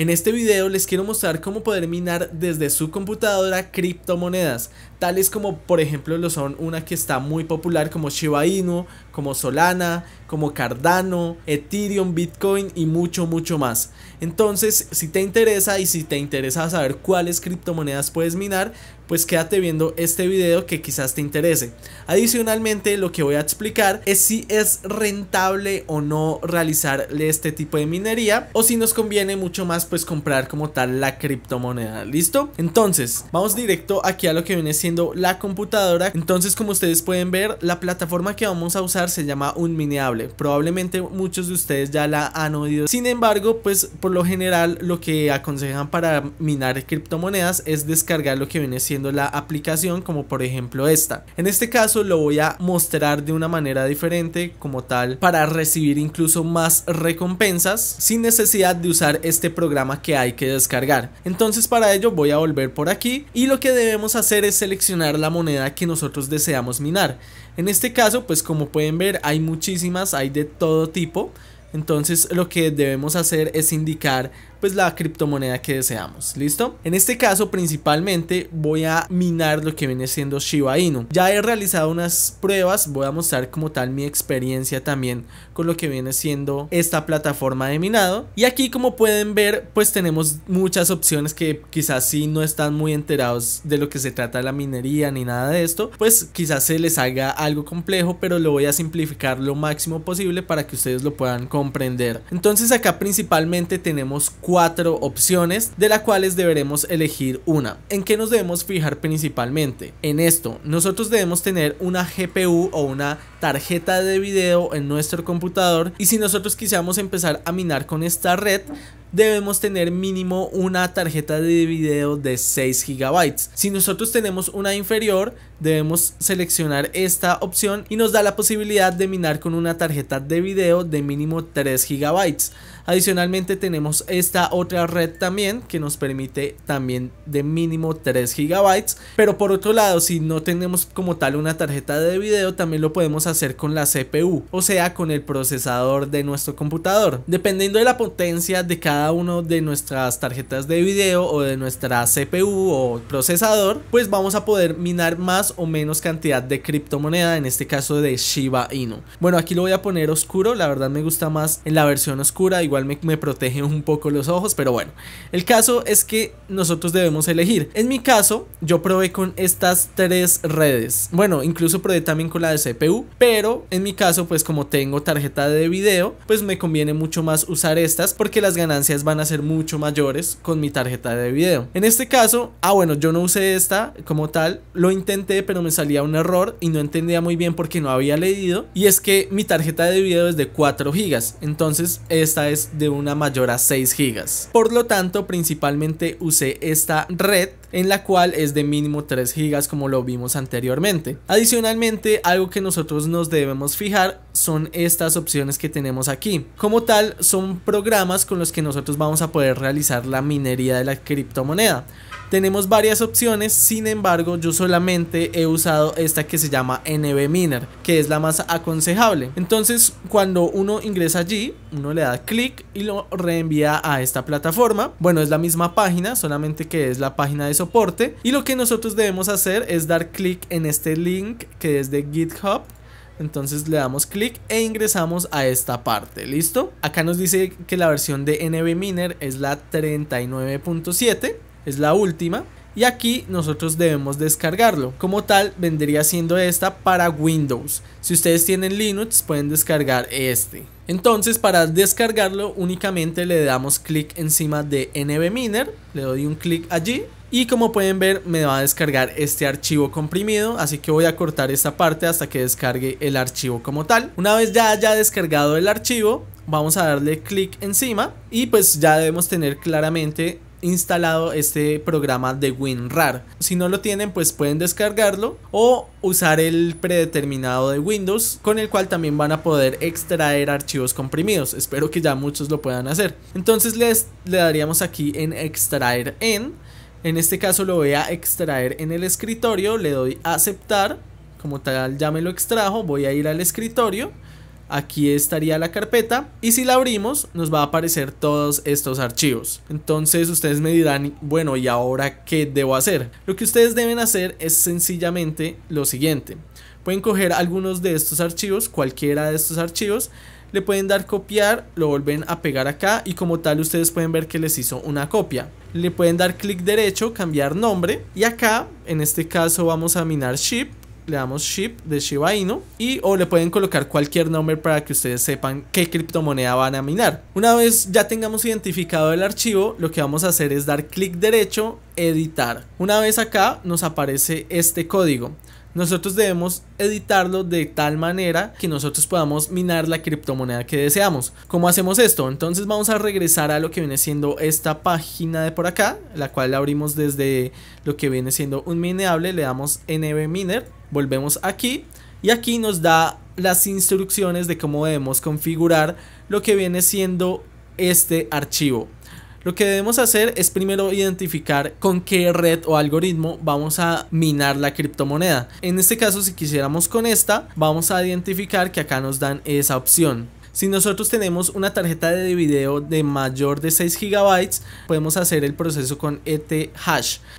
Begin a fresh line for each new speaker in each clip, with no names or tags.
En este video les quiero mostrar cómo poder minar desde su computadora criptomonedas, tales como por ejemplo lo son una que está muy popular como Shiba Inu, como Solana, como Cardano, Ethereum, Bitcoin y mucho, mucho más. Entonces, si te interesa y si te interesa saber cuáles criptomonedas puedes minar, pues quédate viendo este video que quizás te interese. Adicionalmente, lo que voy a explicar es si es rentable o no realizar este tipo de minería o si nos conviene mucho más pues comprar como tal la criptomoneda, ¿listo? Entonces, vamos directo aquí a lo que viene siendo la computadora. Entonces, como ustedes pueden ver, la plataforma que vamos a usar se llama un mineable. Probablemente muchos de ustedes ya la han oído. Sin embargo, pues por lo general lo que aconsejan para minar criptomonedas es descargar lo que viene siendo la aplicación, como por ejemplo esta. En este caso lo voy a mostrar de una manera diferente como tal para recibir incluso más recompensas sin necesidad de usar este programa que hay que descargar. Entonces para ello voy a volver por aquí y lo que debemos hacer es seleccionar la moneda que nosotros deseamos minar. En este caso, pues como pueden ver, hay muchísimas, hay de todo tipo. Entonces lo que debemos hacer es indicar pues la criptomoneda que deseamos, ¿listo? En este caso principalmente voy a minar lo que viene siendo Shiba Inu. Ya he realizado unas pruebas, voy a mostrar como tal mi experiencia también con lo que viene siendo esta plataforma de minado. Y aquí como pueden ver, pues tenemos muchas opciones que quizás si no están muy enterados de lo que se trata la minería ni nada de esto, pues quizás se les haga algo complejo, pero lo voy a simplificar lo máximo posible para que ustedes lo puedan comprender. Entonces acá principalmente tenemos cuatro opciones de las cuales deberemos elegir una. ¿En qué nos debemos fijar principalmente? En esto, nosotros debemos tener una GPU o una tarjeta de video en nuestro computador y si nosotros quisiéramos empezar a minar con esta red, debemos tener mínimo una tarjeta de video de 6 GB. Si nosotros tenemos una inferior, debemos seleccionar esta opción y nos da la posibilidad de minar con una tarjeta de video de mínimo 3 GB. Adicionalmente tenemos esta otra red también que nos permite también de mínimo 3 GB. Pero por otro lado, si no tenemos como tal una tarjeta de video, también lo podemos hacer con la CPU, o sea, con el procesador de nuestro computador. Dependiendo de la potencia de cada una de nuestras tarjetas de video o de nuestra CPU o procesador, pues vamos a poder minar más o menos cantidad de criptomoneda, en este caso de Shiba Inu. Bueno, aquí lo voy a poner oscuro, la verdad me gusta más en la versión oscura, igual me, protege un poco los ojos, pero bueno. El caso es que nosotros debemos elegir. En mi caso, yo probé con estas tres redes. Bueno, incluso probé también con la de CPU, pero en mi caso, pues como tengo tarjeta de video, pues me conviene mucho más usar estas porque las ganancias van a ser mucho mayores con mi tarjeta de video. En este caso, ah bueno, yo no usé esta como tal, lo intenté, pero me salía un error y no entendía muy bien porque no había leído y es que mi tarjeta de video es de 4 GB, entonces esta es de una mayor a 6 gigas Por lo tanto, principalmente usé esta red en la cual es de mínimo 3 gigas como lo vimos anteriormente. Adicionalmente, algo que nosotros nos debemos fijar son estas opciones que tenemos aquí. Como tal, son programas con los que nosotros vamos a poder realizar la minería de la criptomoneda. Tenemos varias opciones, sin embargo yo solamente he usado esta que se llama NB Miner, que es la más aconsejable. Entonces cuando uno ingresa allí, uno le da clic y lo reenvía a esta plataforma. Bueno, es la misma página, solamente que es la página de soporte. Y lo que nosotros debemos hacer es dar clic en este link que es de GitHub entonces le damos clic e ingresamos a esta parte, ¿listo? Acá nos dice que la versión de NB Miner es la 39.7 es la última y aquí nosotros debemos descargarlo. Como tal, vendría siendo esta para Windows. Si ustedes tienen Linux, pueden descargar este. Entonces, para descargarlo, únicamente le damos clic encima de NVMiner, le doy un clic allí. Y como pueden ver, me va a descargar este archivo comprimido, así que voy a cortar esta parte hasta que descargue el archivo como tal. Una vez ya haya descargado el archivo, vamos a darle clic encima y pues ya debemos tener claramente instalado este programa de WinRAR. Si no lo tienen, pues pueden descargarlo o usar el predeterminado de Windows, con el cual también van a poder extraer archivos comprimidos. Espero que ya muchos lo puedan hacer. Entonces les, le daríamos aquí en extraer en. En este caso lo voy a extraer en el escritorio, le doy a aceptar, como tal ya me lo extrajo, voy a ir al escritorio aquí estaría la carpeta y si la abrimos nos va a aparecer todos estos archivos. Entonces ustedes me dirán, bueno, ¿y ahora qué debo hacer? Lo que ustedes deben hacer es sencillamente lo siguiente. Pueden coger algunos de estos archivos, cualquiera de estos archivos, le pueden dar copiar, lo vuelven a pegar acá y como tal ustedes pueden ver que les hizo una copia. Le pueden dar clic derecho, cambiar nombre y acá en este caso vamos a minar ship le damos SHIP de Shiba Inu y o le pueden colocar cualquier nombre para que ustedes sepan qué criptomoneda van a minar. Una vez ya tengamos identificado el archivo, lo que vamos a hacer es dar clic derecho, editar. Una vez acá nos aparece este código nosotros debemos editarlo de tal manera que nosotros podamos minar la criptomoneda que deseamos. ¿Cómo hacemos esto? Entonces vamos a regresar a lo que viene siendo esta página de por acá, la cual la abrimos desde lo que viene siendo un mineable, le damos NB Miner, volvemos aquí y aquí nos da las instrucciones de cómo debemos configurar lo que viene siendo este archivo. Lo que debemos hacer es primero identificar con qué red o algoritmo vamos a minar la criptomoneda. En este caso, si quisiéramos con esta, vamos a identificar que acá nos dan esa opción. Si nosotros tenemos una tarjeta de video de mayor de 6 GB, podemos hacer el proceso con ETH.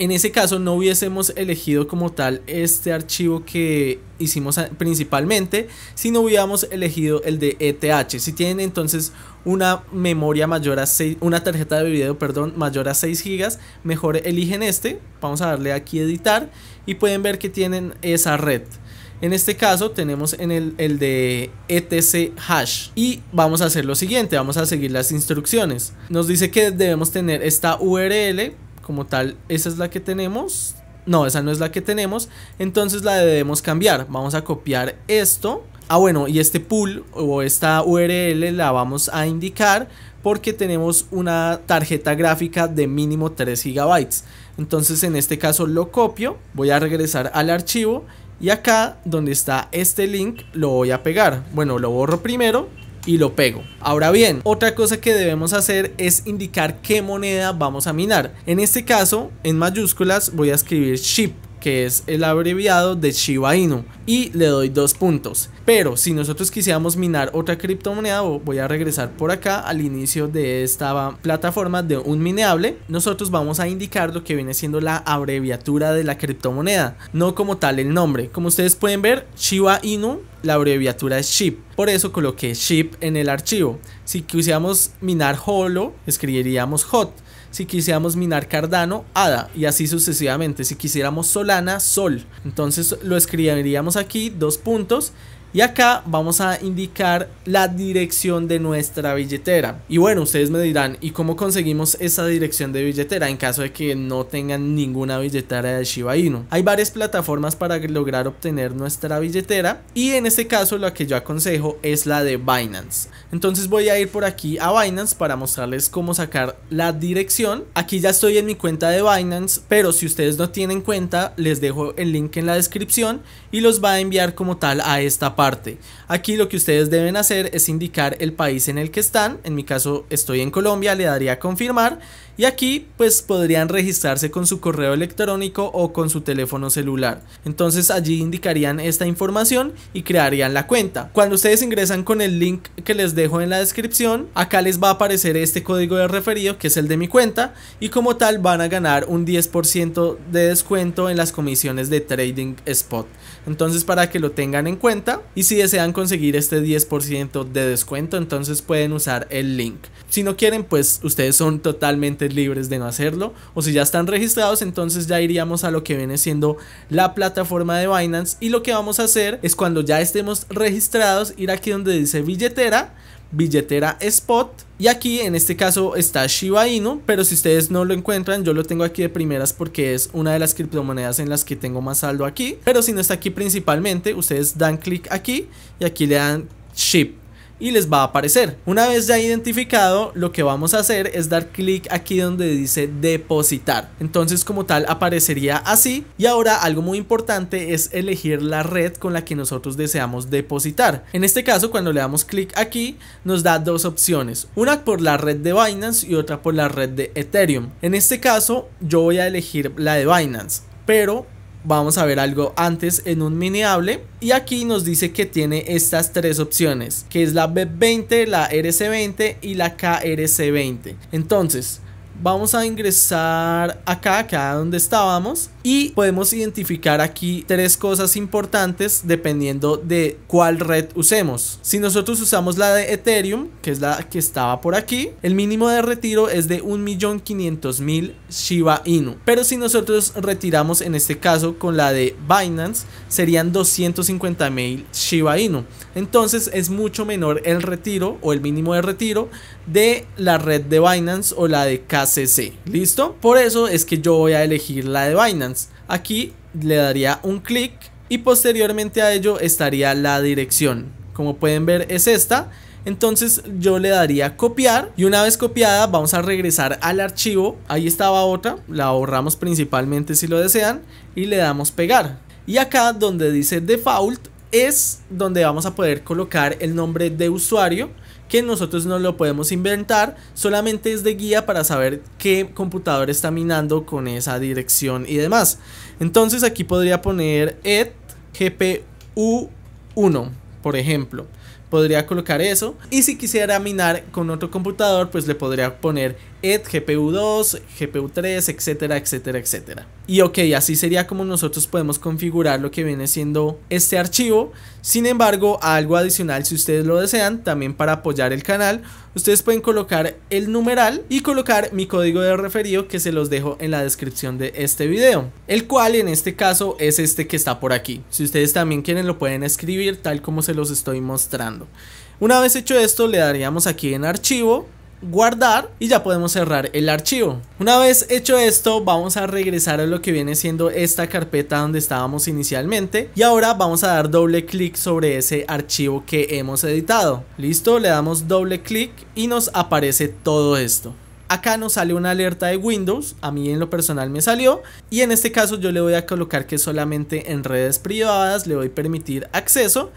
En ese caso no hubiésemos elegido como tal este archivo que hicimos principalmente, sino hubiéramos elegido el de ETH. Si tienen entonces una memoria mayor a 6, una tarjeta de video, perdón, mayor a 6 GB, mejor eligen este. Vamos a darle aquí editar y pueden ver que tienen esa red. En este caso tenemos en el, de etc hash y vamos a hacer lo siguiente, vamos a seguir las instrucciones. Nos dice que debemos tener esta URL como tal, esa es la que tenemos. No, esa no es la que tenemos, entonces la debemos cambiar. Vamos a copiar esto. Ah, bueno, y este pool o esta URL la vamos a indicar porque tenemos una tarjeta gráfica de mínimo 3 GB. Entonces en este caso lo copio, voy a regresar al archivo y acá donde está este link lo voy a pegar. Bueno, lo borro primero y lo pego. Ahora bien, otra cosa que debemos hacer es indicar qué moneda vamos a minar. En este caso, en mayúsculas voy a escribir SHIP que es el abreviado de Shiba Inu, y le doy dos puntos. Pero si nosotros quisiéramos minar otra criptomoneda, voy a regresar por acá al inicio de esta plataforma de un mineable, nosotros vamos a indicar lo que viene siendo la abreviatura de la criptomoneda, no como tal el nombre. Como ustedes pueden ver, Shiba Inu la abreviatura es Chip, Por eso coloqué Ship en el archivo. Si quisiéramos minar holo, escribiríamos HOT. Si quisiéramos minar Cardano, ADA. Y así sucesivamente. Si quisiéramos Solana, Sol. Entonces lo escribiríamos aquí, dos puntos y acá vamos a indicar la dirección de nuestra billetera. Y bueno, ustedes me dirán, ¿y cómo conseguimos esa dirección de billetera en caso de que no tengan ninguna billetera de Shiba Inu? Hay varias plataformas para lograr obtener nuestra billetera y en este caso la que yo aconsejo es la de Binance. Entonces voy a ir por aquí a Binance para mostrarles cómo sacar la dirección. Aquí ya estoy en mi cuenta de Binance, pero si ustedes no tienen cuenta, les dejo el link en la descripción y los va a enviar como tal a esta página Aquí lo que ustedes deben hacer es indicar el país en el que están. En mi caso estoy en Colombia, le daría confirmar. Y aquí pues podrían registrarse con su correo electrónico o con su teléfono celular. Entonces allí indicarían esta información y crearían la cuenta. Cuando ustedes ingresan con el link que les dejo en la descripción, acá les va a aparecer este código de referido que es el de mi cuenta y como tal van a ganar un 10% de descuento en las comisiones de Trading Spot. Entonces para que lo tengan en cuenta y si desean conseguir este 10% de descuento, entonces pueden usar el link. Si no quieren, pues ustedes son totalmente libres de no hacerlo o si ya están registrados, entonces ya iríamos a lo que viene siendo la plataforma de Binance y lo que vamos a hacer es cuando ya estemos registrados ir aquí donde dice billetera billetera spot y aquí en este caso está Shiba Inu pero si ustedes no lo encuentran yo lo tengo aquí de primeras porque es una de las criptomonedas en las que tengo más saldo aquí pero si no está aquí principalmente ustedes dan clic aquí y aquí le dan ship y les va a aparecer. Una vez ya identificado, lo que vamos a hacer es dar clic aquí donde dice depositar. Entonces como tal aparecería así y ahora algo muy importante es elegir la red con la que nosotros deseamos depositar. En este caso cuando le damos clic aquí nos da dos opciones, una por la red de Binance y otra por la red de Ethereum. En este caso yo voy a elegir la de Binance, pero vamos a ver algo antes en un miniable y aquí nos dice que tiene estas tres opciones que es la B20, la RC20 y la KRC20 entonces Vamos a ingresar acá, acá donde estábamos y podemos identificar aquí tres cosas importantes dependiendo de cuál red usemos. Si nosotros usamos la de Ethereum, que es la que estaba por aquí, el mínimo de retiro es de 1.500.000 Shiba Inu. Pero si nosotros retiramos en este caso con la de Binance, serían 250.000 Shiba Inu. Entonces es mucho menor el retiro o el mínimo de retiro de la red de Binance o la de KCC. ¿Listo? Por eso es que yo voy a elegir la de Binance. Aquí le daría un clic y posteriormente a ello estaría la dirección. Como pueden ver es esta. Entonces yo le daría copiar y una vez copiada vamos a regresar al archivo. Ahí estaba otra, la ahorramos principalmente si lo desean y le damos pegar. Y acá donde dice default es donde vamos a poder colocar el nombre de usuario que nosotros no lo podemos inventar, solamente es de guía para saber qué computador está minando con esa dirección y demás. Entonces aquí podría poner et gpu1, por ejemplo. Podría colocar eso y si quisiera minar con otro computador, pues le podría poner GPU2, GPU3, etcétera, etcétera, etcétera. Y ok, así sería como nosotros podemos configurar lo que viene siendo este archivo. Sin embargo, algo adicional si ustedes lo desean, también para apoyar el canal, ustedes pueden colocar el numeral y colocar mi código de referido que se los dejo en la descripción de este video, el cual en este caso es este que está por aquí. Si ustedes también quieren lo pueden escribir tal como se los estoy mostrando. Una vez hecho esto le daríamos aquí en archivo guardar y ya podemos cerrar el archivo. Una vez hecho esto vamos a regresar a lo que viene siendo esta carpeta donde estábamos inicialmente y ahora vamos a dar doble clic sobre ese archivo que hemos editado. Listo, le damos doble clic y nos aparece todo esto acá nos sale una alerta de Windows, a mí en lo personal me salió y en este caso yo le voy a colocar que solamente en redes privadas le voy a permitir acceso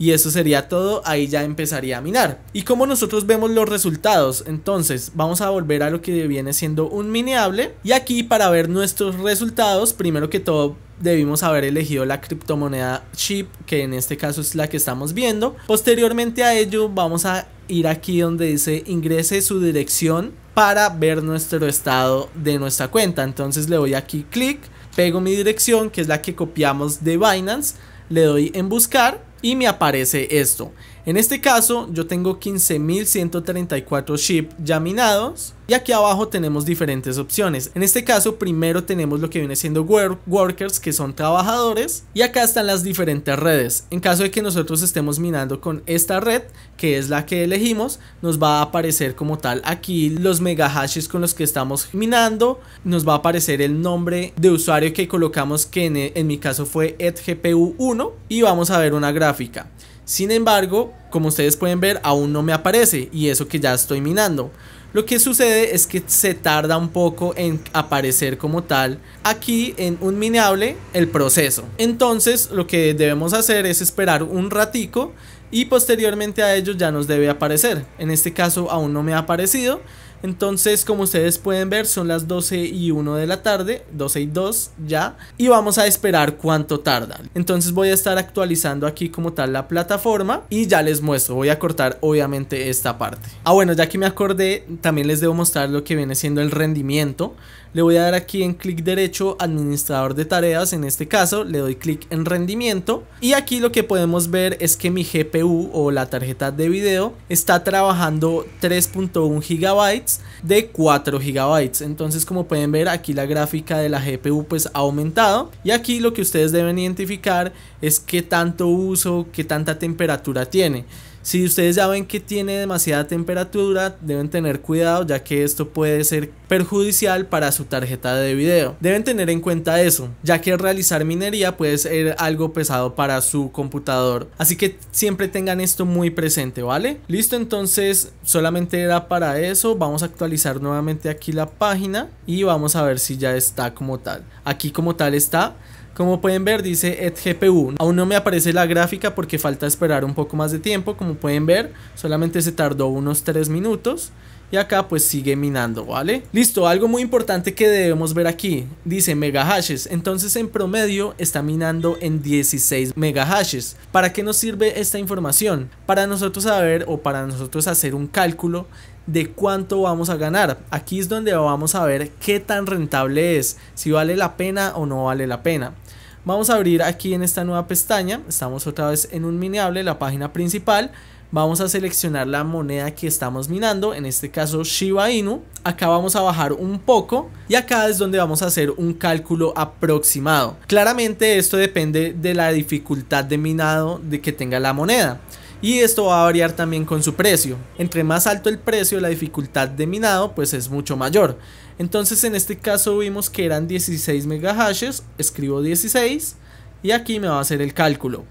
y eso sería todo, ahí ya empezaría a minar. Y como nosotros vemos los resultados, entonces vamos a volver a lo que viene siendo un mineable y aquí para ver nuestros resultados, primero que todo debimos haber elegido la criptomoneda chip que en este caso es la que estamos viendo. Posteriormente a ello vamos a ir aquí donde dice ingrese su dirección para ver nuestro estado de nuestra cuenta. Entonces le doy aquí clic, pego mi dirección que es la que copiamos de Binance, le doy en buscar y me aparece esto. En este caso yo tengo 15.134 chips ya minados y aquí abajo tenemos diferentes opciones. En este caso primero tenemos lo que viene siendo workers que son trabajadores y acá están las diferentes redes. En caso de que nosotros estemos minando con esta red que es la que elegimos nos va a aparecer como tal aquí los mega hashes con los que estamos minando. Nos va a aparecer el nombre de usuario que colocamos que en, en mi caso fue edgpu1 y vamos a ver una gráfica. Sin embargo, como ustedes pueden ver, aún no me aparece y eso que ya estoy minando. Lo que sucede es que se tarda un poco en aparecer como tal aquí en un mineable el proceso. Entonces lo que debemos hacer es esperar un ratico y posteriormente a ello ya nos debe aparecer. En este caso aún no me ha aparecido entonces, como ustedes pueden ver, son las 12 y 1 de la tarde, 12 y 2 ya, y vamos a esperar cuánto tardan Entonces voy a estar actualizando aquí como tal la plataforma y ya les muestro, voy a cortar obviamente esta parte. Ah, bueno, ya que me acordé, también les debo mostrar lo que viene siendo el rendimiento. Le voy a dar aquí en clic derecho administrador de tareas, en este caso le doy clic en rendimiento y aquí lo que podemos ver es que mi GPU o la tarjeta de video está trabajando 3.1 gigabytes de 4 gigabytes. Entonces como pueden ver aquí la gráfica de la GPU pues ha aumentado y aquí lo que ustedes deben identificar es qué tanto uso, qué tanta temperatura tiene. Si ustedes ya ven que tiene demasiada temperatura, deben tener cuidado ya que esto puede ser perjudicial para su tarjeta de video. Deben tener en cuenta eso, ya que realizar minería puede ser algo pesado para su computador. Así que siempre tengan esto muy presente, ¿vale? Listo, entonces solamente era para eso. Vamos a actualizar nuevamente aquí la página y vamos a ver si ya está como tal. Aquí como tal está. Como pueden ver dice GPU. aún no me aparece la gráfica porque falta esperar un poco más de tiempo, como pueden ver solamente se tardó unos 3 minutos y acá pues sigue minando, ¿vale? Listo, algo muy importante que debemos ver aquí, dice mega megahashes, entonces en promedio está minando en 16 megahashes. ¿Para qué nos sirve esta información? Para nosotros saber o para nosotros hacer un cálculo de cuánto vamos a ganar. Aquí es donde vamos a ver qué tan rentable es, si vale la pena o no vale la pena. Vamos a abrir aquí en esta nueva pestaña, estamos otra vez en un mineable, la página principal. Vamos a seleccionar la moneda que estamos minando, en este caso Shiba Inu. Acá vamos a bajar un poco y acá es donde vamos a hacer un cálculo aproximado. Claramente esto depende de la dificultad de minado de que tenga la moneda y esto va a variar también con su precio. Entre más alto el precio, la dificultad de minado pues es mucho mayor. Entonces en este caso vimos que eran 16 megahashes, escribo 16 y aquí me va a hacer el cálculo.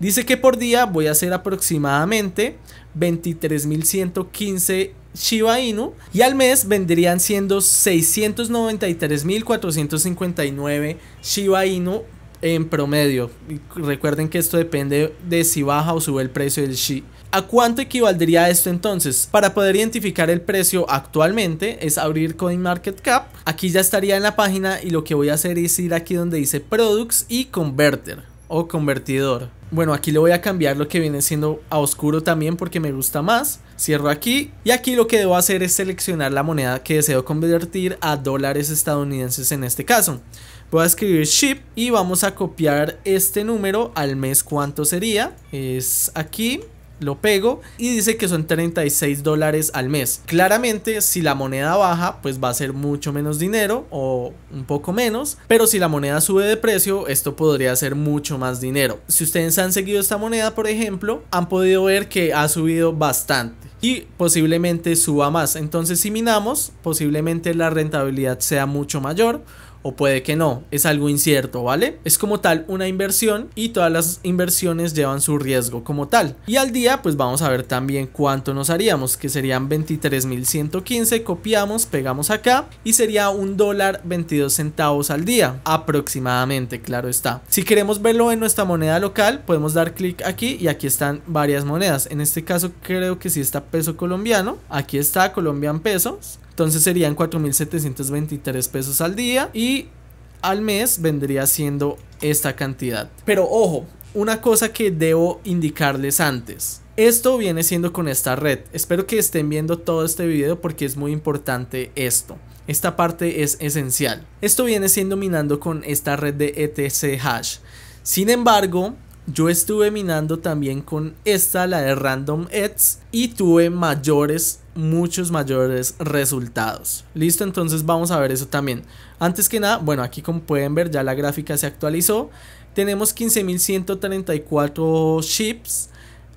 Dice que por día voy a hacer aproximadamente 23.115 Shiba Inu y al mes vendrían siendo 693.459 Shiba Inu en promedio. Recuerden que esto depende de si baja o sube el precio del SHI. ¿A cuánto equivaldría esto entonces? Para poder identificar el precio actualmente es abrir CoinMarketCap. Aquí ya estaría en la página y lo que voy a hacer es ir aquí donde dice Products y Converter o convertidor. Bueno, aquí le voy a cambiar lo que viene siendo a oscuro también porque me gusta más. Cierro aquí y aquí lo que debo hacer es seleccionar la moneda que deseo convertir a dólares estadounidenses en este caso. Voy a escribir ship y vamos a copiar este número al mes cuánto sería. Es aquí, lo pego y dice que son 36 dólares al mes. Claramente, si la moneda baja, pues va a ser mucho menos dinero o un poco menos, pero si la moneda sube de precio, esto podría ser mucho más dinero. Si ustedes han seguido esta moneda, por ejemplo, han podido ver que ha subido bastante y posiblemente suba más. Entonces, si minamos, posiblemente la rentabilidad sea mucho mayor o puede que no, es algo incierto, ¿vale? Es como tal una inversión y todas las inversiones llevan su riesgo como tal. Y al día pues vamos a ver también cuánto nos haríamos, que serían 23.115, copiamos, pegamos acá y sería un dólar 22 centavos al día, aproximadamente, claro está. Si queremos verlo en nuestra moneda local, podemos dar clic aquí y aquí están varias monedas. En este caso creo que sí está peso colombiano, aquí está colombian pesos entonces serían 4.723 pesos al día y al mes vendría siendo esta cantidad. Pero ojo, una cosa que debo indicarles antes. Esto viene siendo con esta red. Espero que estén viendo todo este video porque es muy importante esto. Esta parte es esencial. Esto viene siendo minando con esta red de ETC hash. Sin embargo, yo estuve minando también con esta, la de Random Eds, y tuve mayores muchos mayores resultados. Listo, entonces vamos a ver eso también. Antes que nada, bueno, aquí como pueden ver ya la gráfica se actualizó. Tenemos 15.134 chips.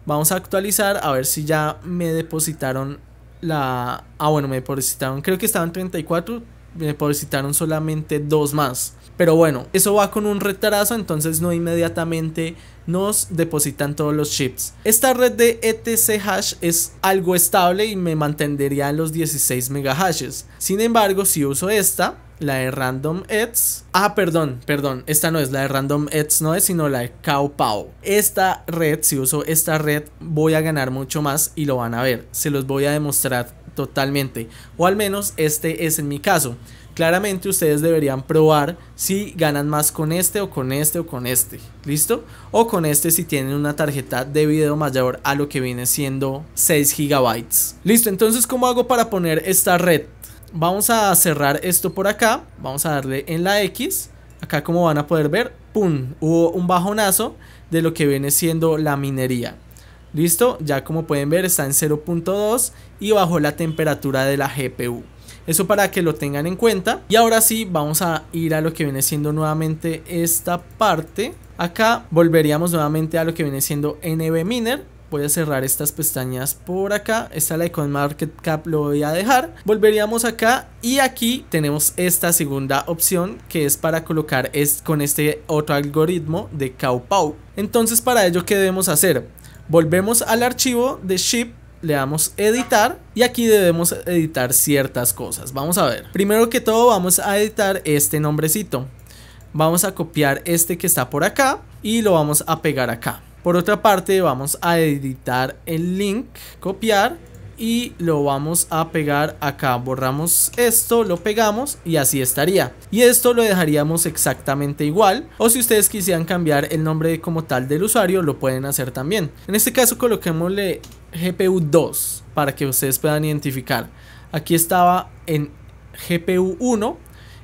Vamos a actualizar a ver si ya me depositaron la... Ah, bueno, me depositaron, creo que estaban 34, me depositaron solamente dos más. Pero bueno, eso va con un retraso, entonces no inmediatamente nos depositan todos los chips. Esta red de ETC hash es algo estable y me mantendría en los 16 megahashes. Sin embargo, si uso esta, la de Random Eds. Ah, perdón, perdón, esta no es la de Random Eds, no es sino la de cowpow. Esta red, si uso esta red, voy a ganar mucho más y lo van a ver. Se los voy a demostrar totalmente. O al menos este es en mi caso claramente ustedes deberían probar si ganan más con este o con este o con este, ¿listo? O con este si tienen una tarjeta de video mayor a lo que viene siendo 6 GB. Listo, entonces ¿cómo hago para poner esta red? Vamos a cerrar esto por acá, vamos a darle en la X, acá como van a poder ver, ¡pum! Hubo un bajonazo de lo que viene siendo la minería. Listo, ya como pueden ver está en 0.2 y bajó la temperatura de la GPU. Eso para que lo tengan en cuenta. Y ahora sí, vamos a ir a lo que viene siendo nuevamente esta parte. Acá volveríamos nuevamente a lo que viene siendo nbminer. Miner. Voy a cerrar estas pestañas por acá. Esta la Icon Market Cap lo voy a dejar. Volveríamos acá y aquí tenemos esta segunda opción que es para colocar es con este otro algoritmo de CowPow. Entonces para ello ¿qué debemos hacer? Volvemos al archivo de ship le damos editar y aquí debemos editar ciertas cosas. Vamos a ver. Primero que todo vamos a editar este nombrecito. Vamos a copiar este que está por acá y lo vamos a pegar acá. Por otra parte vamos a editar el link, copiar y lo vamos a pegar acá borramos esto lo pegamos y así estaría y esto lo dejaríamos exactamente igual o si ustedes quisieran cambiar el nombre como tal del usuario lo pueden hacer también en este caso coloquemosle GPU 2 para que ustedes puedan identificar aquí estaba en GPU 1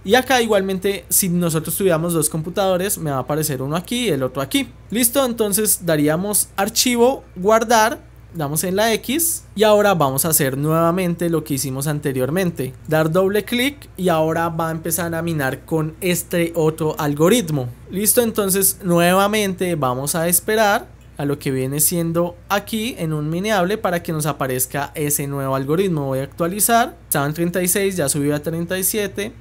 y acá igualmente si nosotros tuviéramos dos computadores me va a aparecer uno aquí y el otro aquí. Listo, entonces daríamos archivo, guardar damos en la X y ahora vamos a hacer nuevamente lo que hicimos anteriormente, dar doble clic y ahora va a empezar a minar con este otro algoritmo. Listo, entonces nuevamente vamos a esperar a lo que viene siendo aquí en un mineable para que nos aparezca ese nuevo algoritmo. Voy a actualizar, estaba en 36, ya subió a 37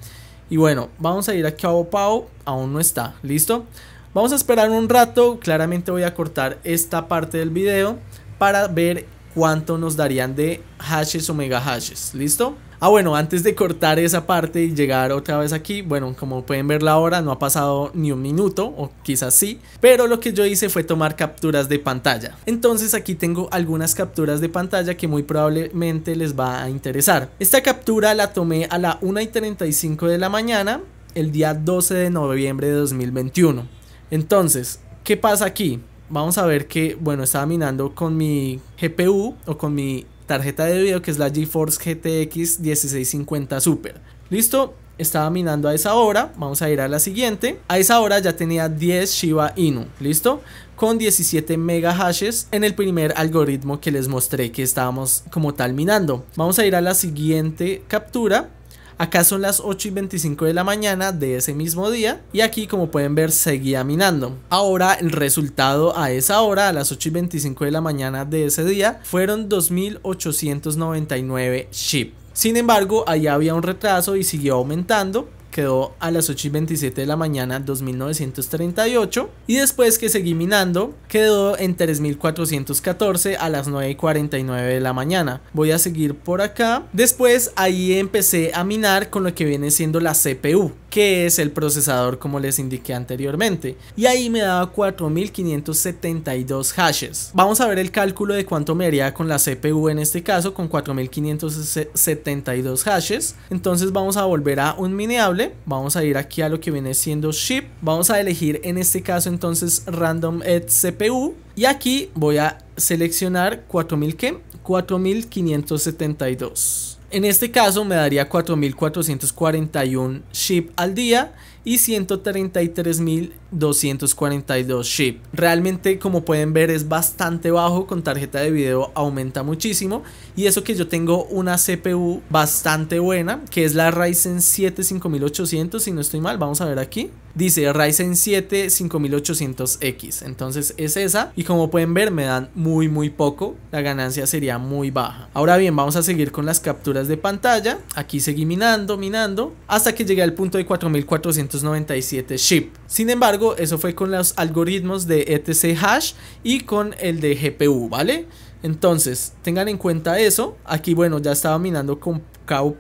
y bueno, vamos a ir aquí a Opao, aún no está, listo. Vamos a esperar un rato, claramente voy a cortar esta parte del video para ver cuánto nos darían de hashes o mega hashes, ¿listo? Ah, bueno, antes de cortar esa parte y llegar otra vez aquí, bueno, como pueden ver la hora, no ha pasado ni un minuto, o quizás sí, pero lo que yo hice fue tomar capturas de pantalla. Entonces aquí tengo algunas capturas de pantalla que muy probablemente les va a interesar. Esta captura la tomé a la 1 y 35 de la mañana, el día 12 de noviembre de 2021. Entonces, ¿qué pasa aquí? vamos a ver que, bueno, estaba minando con mi GPU o con mi tarjeta de video que es la GeForce GTX 1650 Super. ¿Listo? Estaba minando a esa hora, vamos a ir a la siguiente. A esa hora ya tenía 10 Shiba Inu, ¿listo? Con 17 mega hashes en el primer algoritmo que les mostré que estábamos como tal minando. Vamos a ir a la siguiente captura Acá son las 8 y 25 de la mañana de ese mismo día y aquí como pueden ver seguía minando. Ahora el resultado a esa hora, a las 8 y 25 de la mañana de ese día, fueron 2.899 SHIP. Sin embargo, allá había un retraso y siguió aumentando quedó a las 8 y 27 de la mañana 2938 y después que seguí minando quedó en 3414 a las 9 y 49 de la mañana voy a seguir por acá después ahí empecé a minar con lo que viene siendo la CPU que es el procesador como les indiqué anteriormente y ahí me daba 4572 hashes vamos a ver el cálculo de cuánto me haría con la CPU en este caso con 4572 hashes entonces vamos a volver a un mineable vamos a ir aquí a lo que viene siendo ship vamos a elegir en este caso entonces random at CPU y aquí voy a seleccionar 4000 que 4572 en este caso me daría 4.441 ship al día y 133.242 ship. Realmente como pueden ver es bastante bajo, con tarjeta de video aumenta muchísimo y eso que yo tengo una CPU bastante buena, que es la Ryzen 7 5800 si no estoy mal, vamos a ver aquí. Dice Ryzen 7 5800X. Entonces es esa. Y como pueden ver, me dan muy, muy poco. La ganancia sería muy baja. Ahora bien, vamos a seguir con las capturas de pantalla. Aquí seguí minando, minando. Hasta que llegué al punto de 4497 SHIP. Sin embargo, eso fue con los algoritmos de ETC hash y con el de GPU, ¿vale? Entonces, tengan en cuenta eso. Aquí, bueno, ya estaba minando con Cao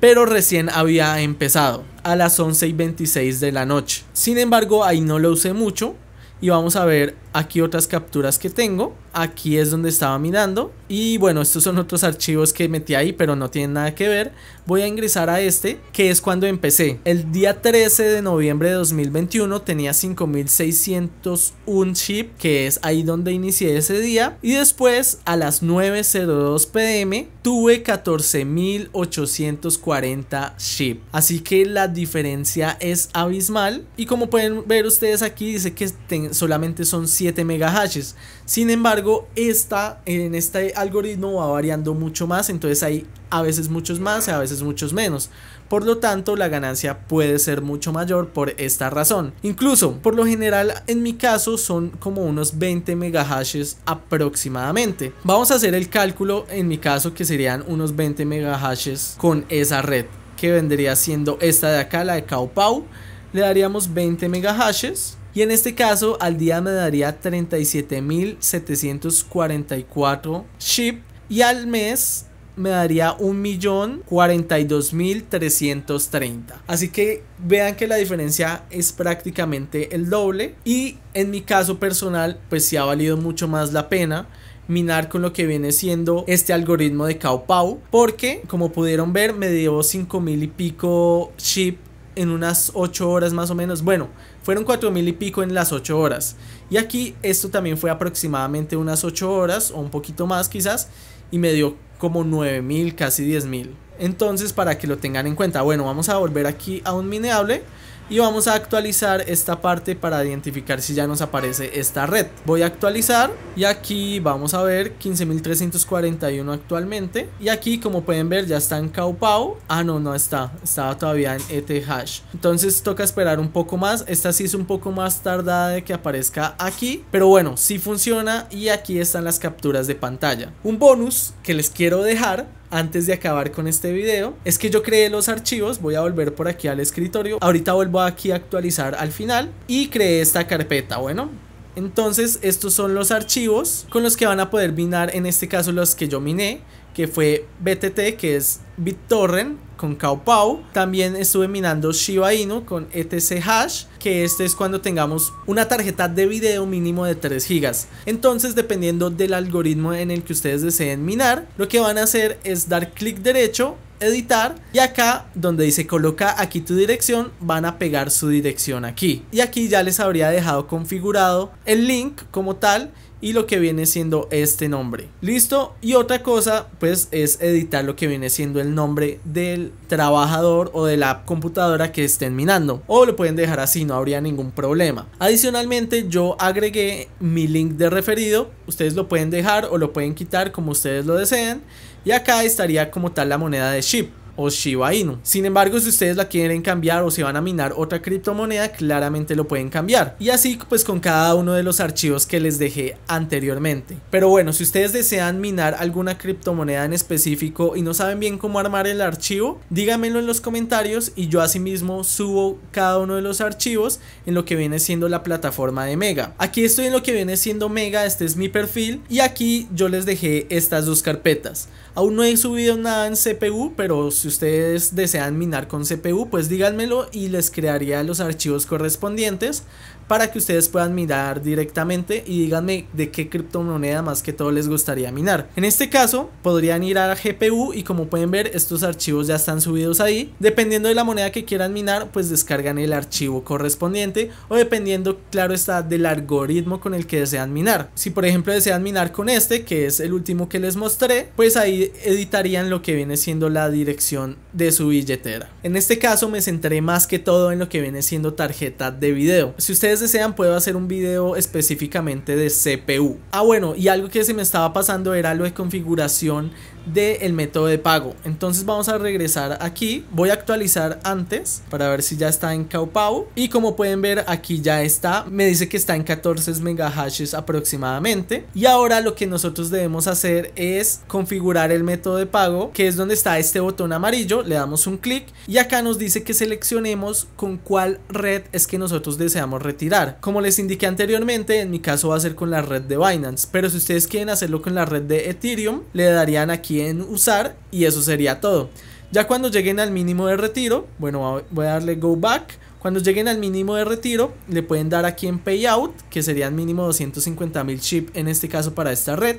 pero recién había empezado a las 11 y 26 de la noche. Sin embargo, ahí no lo usé mucho. Y vamos a ver aquí otras capturas que tengo aquí es donde estaba mirando y bueno estos son otros archivos que metí ahí pero no tienen nada que ver voy a ingresar a este que es cuando empecé el día 13 de noviembre de 2021 tenía 5601 chip que es ahí donde inicié ese día y después a las 9.02 pm tuve 14840 chip así que la diferencia es abismal y como pueden ver ustedes aquí dice que solamente son 7 megahashes sin embargo esta, en este algoritmo va variando mucho más, entonces hay a veces muchos más y a veces muchos menos. Por lo tanto, la ganancia puede ser mucho mayor por esta razón. Incluso, por lo general, en mi caso son como unos 20 megahashes aproximadamente. Vamos a hacer el cálculo en mi caso que serían unos 20 megahashes con esa red, que vendría siendo esta de acá, la de Kaopau. Le daríamos 20 megahashes y en este caso al día me daría 37.744 SHIB y al mes me daría 1.042.330. Así que vean que la diferencia es prácticamente el doble. Y en mi caso personal, pues sí ha valido mucho más la pena minar con lo que viene siendo este algoritmo de Kaopau. porque como pudieron ver me dio 5000 y pico chip en unas 8 horas más o menos. Bueno, fueron cuatro mil y pico en las 8 horas. Y aquí esto también fue aproximadamente unas 8 horas o un poquito más quizás. Y me dio como 9.000, mil, casi 10.000. mil. Entonces para que lo tengan en cuenta. Bueno, vamos a volver aquí a un mineable y vamos a actualizar esta parte para identificar si ya nos aparece esta red. Voy a actualizar y aquí vamos a ver 15.341 actualmente y aquí como pueden ver ya está en Kaupau. Ah no, no está, estaba todavía en ETHash hash. Entonces toca esperar un poco más, esta sí es un poco más tardada de que aparezca aquí, pero bueno, sí funciona y aquí están las capturas de pantalla. Un bonus que les quiero dejar antes de acabar con este video es que yo creé los archivos, voy a volver por aquí al escritorio, ahorita vuelvo aquí a actualizar al final y creé esta carpeta, bueno, entonces estos son los archivos con los que van a poder minar en este caso los que yo miné que fue BTT, que es BitTorrent con Kaupau. También estuve minando Shiba Inu con ETC Hash, que este es cuando tengamos una tarjeta de video mínimo de 3 GB. Entonces, dependiendo del algoritmo en el que ustedes deseen minar, lo que van a hacer es dar clic derecho editar y acá donde dice coloca aquí tu dirección van a pegar su dirección aquí y aquí ya les habría dejado configurado el link como tal y lo que viene siendo este nombre. Listo. Y otra cosa, pues, es editar lo que viene siendo el nombre del trabajador o de la computadora que estén minando. O lo pueden dejar así, no habría ningún problema. Adicionalmente, yo agregué mi link de referido. Ustedes lo pueden dejar o lo pueden quitar como ustedes lo deseen. Y acá estaría como tal la moneda de chip o Shiba Inu. Sin embargo, si ustedes la quieren cambiar o si van a minar otra criptomoneda, claramente lo pueden cambiar. Y así pues con cada uno de los archivos que les dejé anteriormente. Pero bueno, si ustedes desean minar alguna criptomoneda en específico y no saben bien cómo armar el archivo, díganmelo en los comentarios y yo asimismo subo cada uno de los archivos en lo que viene siendo la plataforma de Mega. Aquí estoy en lo que viene siendo Mega, este es mi perfil y aquí yo les dejé estas dos carpetas. Aún no he subido nada en CPU, pero si ustedes desean minar con CPU, pues díganmelo y les crearía los archivos correspondientes para que ustedes puedan mirar directamente y díganme de qué criptomoneda más que todo les gustaría minar. En este caso podrían ir a GPU y como pueden ver estos archivos ya están subidos ahí. Dependiendo de la moneda que quieran minar pues descargan el archivo correspondiente o dependiendo claro está del algoritmo con el que desean minar. Si por ejemplo desean minar con este que es el último que les mostré pues ahí editarían lo que viene siendo la dirección de su billetera. En este caso me centré más que todo en lo que viene siendo tarjeta de video. Si ustedes desean puedo hacer un video específicamente de CPU. Ah bueno, y algo que se me estaba pasando era lo de configuración del el método de pago. Entonces vamos a regresar aquí. Voy a actualizar antes para ver si ya está en Kaupau. Y como pueden ver aquí ya está. Me dice que está en 14 megahashes aproximadamente. Y ahora lo que nosotros debemos hacer es configurar el método de pago que es donde está este botón amarillo. Le damos un clic y acá nos dice que seleccionemos con cuál red es que nosotros deseamos retirar. Como les indiqué anteriormente, en mi caso va a ser con la red de Binance. Pero si ustedes quieren hacerlo con la red de Ethereum, le darían aquí usar y eso sería todo. Ya cuando lleguen al mínimo de retiro, bueno, voy a darle go back. Cuando lleguen al mínimo de retiro, le pueden dar aquí en payout, que serían mínimo 250 mil chip en este caso para esta red.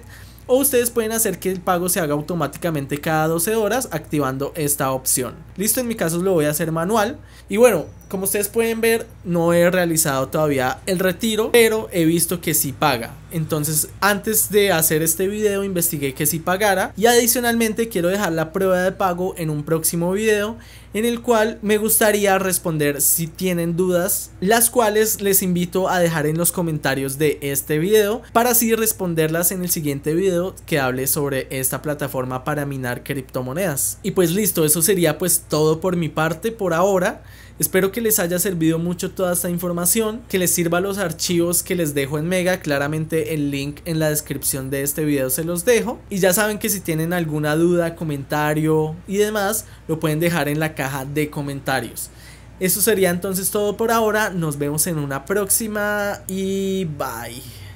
O ustedes pueden hacer que el pago se haga automáticamente cada 12 horas activando esta opción. Listo, en mi caso lo voy a hacer manual. Y bueno, como ustedes pueden ver, no he realizado todavía el retiro, pero he visto que sí paga. Entonces, antes de hacer este video, investigué que sí pagara. Y adicionalmente, quiero dejar la prueba de pago en un próximo video, en el cual me gustaría responder si tienen dudas, las cuales les invito a dejar en los comentarios de este video, para así responderlas en el siguiente video que hable sobre esta plataforma para minar criptomonedas. Y pues listo, eso sería pues todo por mi parte por ahora. Espero que les haya servido mucho toda esta información, que les sirva los archivos que les dejo en Mega, claramente el link en la descripción de este video se los dejo. Y ya saben que si tienen alguna duda, comentario y demás, lo pueden dejar en la caja de comentarios. Eso sería entonces todo por ahora, nos vemos en una próxima y bye.